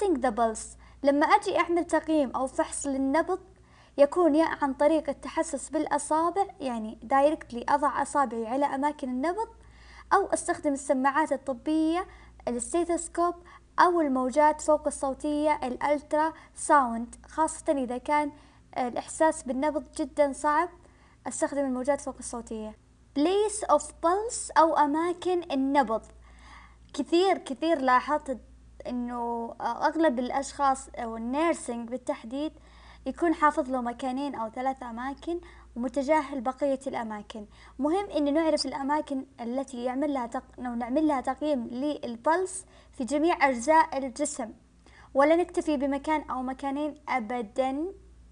reducing the pulse لما أجي أعمل تقييم أو فحص للنبض يكون يا عن طريق التحسس بالأصابع يعني دايركتلي أضع أصابعي على أماكن النبض أو استخدم السماعات الطبية الستيثوسكوب أو الموجات فوق الصوتية الألترا ساوند خاصة إذا كان الإحساس بالنبض جدا صعب استخدم الموجات فوق الصوتية place of pulse أو أماكن النبض كثير كثير لاحظت انه آه، اغلب الاشخاص او النيرسينج بالتحديد يكون حافظ له مكانين او ثلاث اماكن ومتجاهل بقية الأماكن مهم أن نعرف الأماكن التي يعمل لها تق... نعمل لها تقييم للبلس في جميع أجزاء الجسم ولا نكتفي بمكان أو مكانين أبدا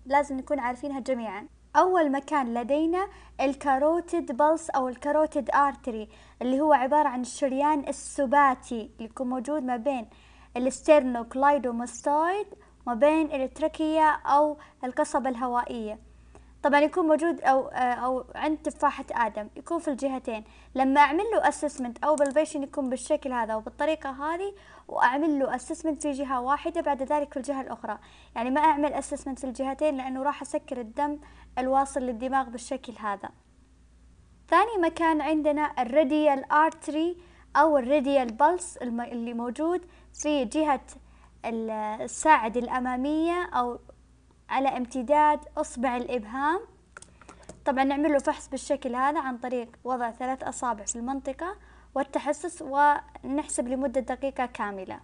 لازم نكون عارفينها جميعا أول مكان لدينا الكاروتيد بلس أو الكاروتيد آرتري اللي هو عبارة عن الشريان السباتي اللي يكون موجود ما بين الستيرنوكلايدوماستويد ما بين التركية أو القصبة الهوائية طبعا يكون موجود أو, أو عند تفاحة آدم يكون في الجهتين لما أعمل له أسسمنت أو بالفيشن يكون بالشكل هذا وبالطريقة هذه وأعمل له أسسمنت في جهة واحدة بعد ذلك في الجهة الأخرى يعني ما أعمل أسسمنت في الجهتين لأنه راح أسكر الدم الواصل للدماغ بالشكل هذا ثاني مكان عندنا الراديال artery أو الريديال بلس اللي موجود في جهة الساعد الأمامية أو على امتداد أصبع الإبهام طبعا نعمل له فحص بالشكل هذا عن طريق وضع ثلاث أصابع في المنطقة والتحسس ونحسب لمدة دقيقة كاملة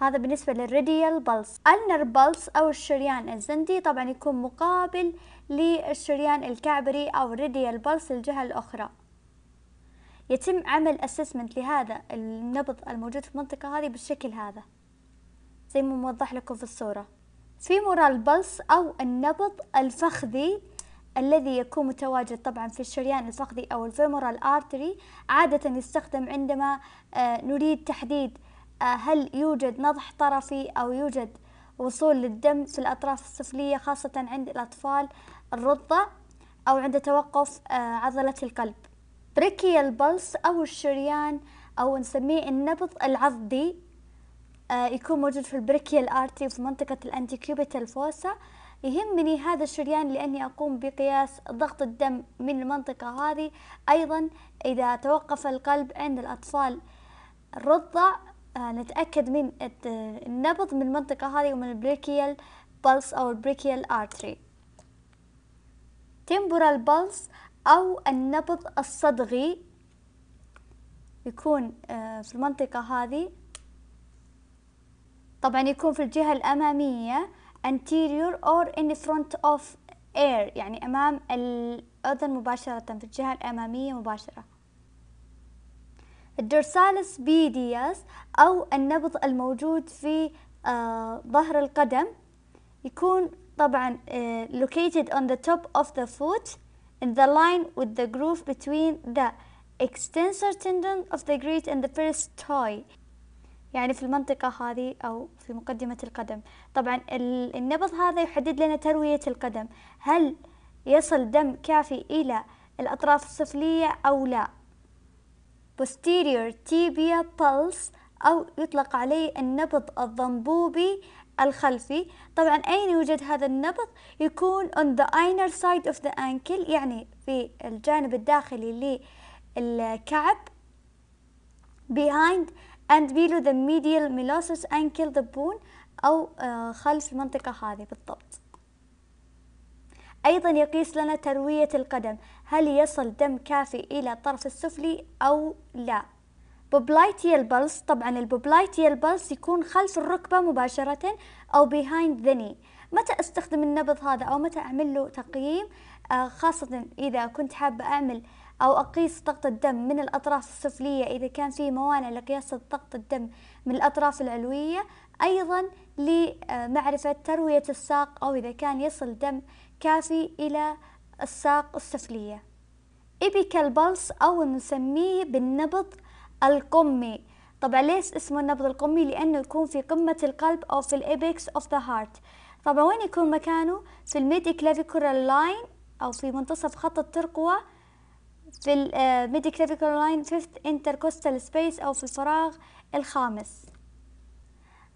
هذا بالنسبة للريديال بلس النر بلس أو الشريان الزندي طبعا يكون مقابل للشريان الكعبري أو الريديال بلس الجهة الأخرى يتم عمل أسسمنت لهذا النبض الموجود في المنطقة هذه بالشكل هذا زي ما موضح لكم في الصورة مورال بلس أو النبض الفخذي الذي يكون متواجد طبعا في الشريان الفخذي أو الفيمورال آرتري عادة يستخدم عندما آه، نريد تحديد آه، هل يوجد نضح طرفي أو يوجد وصول للدم في الأطراف السفلية خاصة عند الأطفال الرضع أو عند توقف آه، عضلة القلب بريكي البلس أو الشريان أو نسميه النبض العضدي آه، يكون موجود في البريكيال ارتي في منطقة الانتيكيوبيتال فوسا يهمني هذا الشريان لأني أقوم بقياس ضغط الدم من المنطقة هذه أيضا إذا توقف القلب عند الأطفال الرضع آه، نتأكد من النبض من المنطقة هذه ومن البريكيال بلس أو البريكيال ارتري تيمبورال بلس أو النبض الصدغي يكون آه، في المنطقة هذه طبعا يكون في الجهة الأمامية anterior or in front of air يعني أمام الأذن مباشرة في الجهة الأمامية مباشرة الدرسالس بيدياس أو النبض الموجود في آه، ظهر القدم يكون طبعا آه، located on the top of the foot in the line with the groove between the extensor tendon of the great and the first toy يعني في المنطقة هذه أو في مقدمة القدم طبعا النبض هذا يحدد لنا تروية القدم هل يصل دم كافي إلى الأطراف السفلية أو لا posterior tibia pulse أو يطلق عليه النبض الضنبوبي الخلفي طبعا أين يوجد هذا النبض يكون on the inner side of the ankle يعني في الجانب الداخلي للكعب behind and below the medial melosus ankle the bone أو آه، خلف المنطقة هذه بالضبط أيضا يقيس لنا تروية القدم هل يصل دم كافي إلى الطرف السفلي أو لا بوبلايتيال بلس طبعا البوبلايتيال بلس يكون خلف الركبة مباشرة أو behind the knee متى استخدم النبض هذا أو متى أعمل له تقييم آه، خاصة إذا كنت حابة أعمل أو أقيس ضغط الدم من الأطراف السفلية إذا كان في موانع لقياس ضغط الدم من الأطراف العلوية أيضا لمعرفة تروية الساق أو إذا كان يصل دم كافي إلى الساق السفلية إبيكال بلس أو نسميه بالنبض القمي طبعا ليش اسمه النبض القمي لأنه يكون في قمة القلب أو في الابيكس أوف ذا هارت طبعا وين يكون مكانه في الميدي كلافيكولار لاين أو في منتصف خط الترقوة في الميدي آه، كلافيكولار لاين فيفث انتركوستال سبيس أو في الفراغ الخامس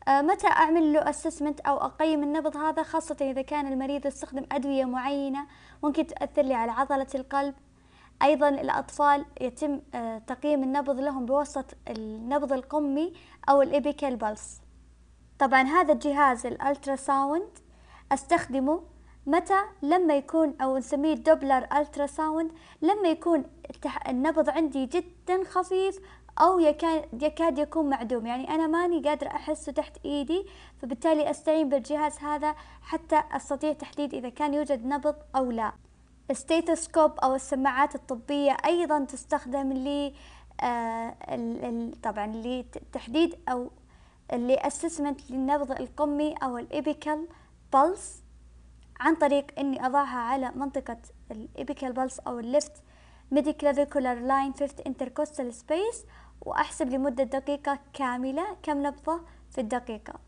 آه، متى أعمل له أسسمنت أو أقيم النبض هذا خاصة إذا كان المريض يستخدم أدوية معينة ممكن تاثر لي على عضلة القلب أيضا الأطفال يتم آه، تقييم النبض لهم بواسطة النبض القمي أو الإبيكال بلس طبعا هذا الجهاز الألترا ساوند أستخدمه متى لما يكون أو نسميه دوبلر ألترا ساوند لما يكون النبض عندي جدا خفيف أو يكاد, يكاد يكون معدوم يعني أنا ماني قادرة أحسه تحت إيدي فبالتالي أستعين بالجهاز هذا حتى أستطيع تحديد إذا كان يوجد نبض أو لا الستيتوسكوب أو السماعات الطبية أيضا تستخدم ل آه، طبعا لتحديد أو لأسسمنت للنبض القمي أو الإبيكال بلس عن طريق إني أضعها على منطقة الإبيكال بلس أو الليفت ميدي كلافيكولار لاين فيفت انتركوستال سبيس وأحسب لمدة دقيقة كاملة كم نبضة في الدقيقة